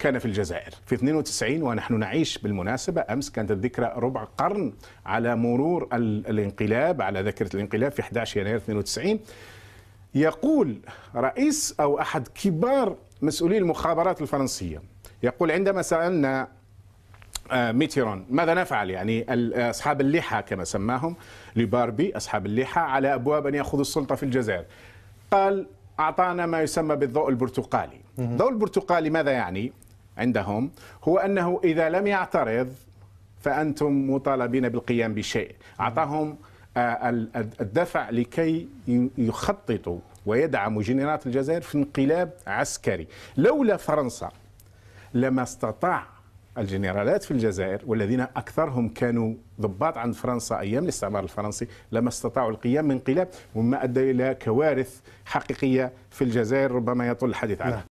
كان في الجزائر في 92 ونحن نعيش بالمناسبة أمس كانت الذكرى ربع قرن على مرور الانقلاب على ذاكرة الانقلاب في 11 يناير 92 يقول رئيس أو أحد كبار مسؤولي المخابرات الفرنسية يقول عندما سألنا آه، ميتيرون ماذا نفعل يعني آه، أصحاب اللحى كما سماهم لباربي أصحاب اللحى على أبواب أن يأخذوا السلطة في الجزائر قال أعطانا ما يسمى بالضوء البرتقالي الضوء البرتقالي ماذا يعني عندهم هو أنه إذا لم يعترض فأنتم مطالبين بالقيام بشيء أعطاهم آه، الدفع لكي يخططوا ويدعموا جنرالات الجزائر في انقلاب عسكري لولا فرنسا لما استطاع الجنرالات في الجزائر والذين أكثرهم كانوا ضباط عند فرنسا أيام الاستعمار الفرنسي لما استطاعوا القيام بانقلاب مما أدى إلى كوارث حقيقية في الجزائر ربما يطول الحديث عنها نعم.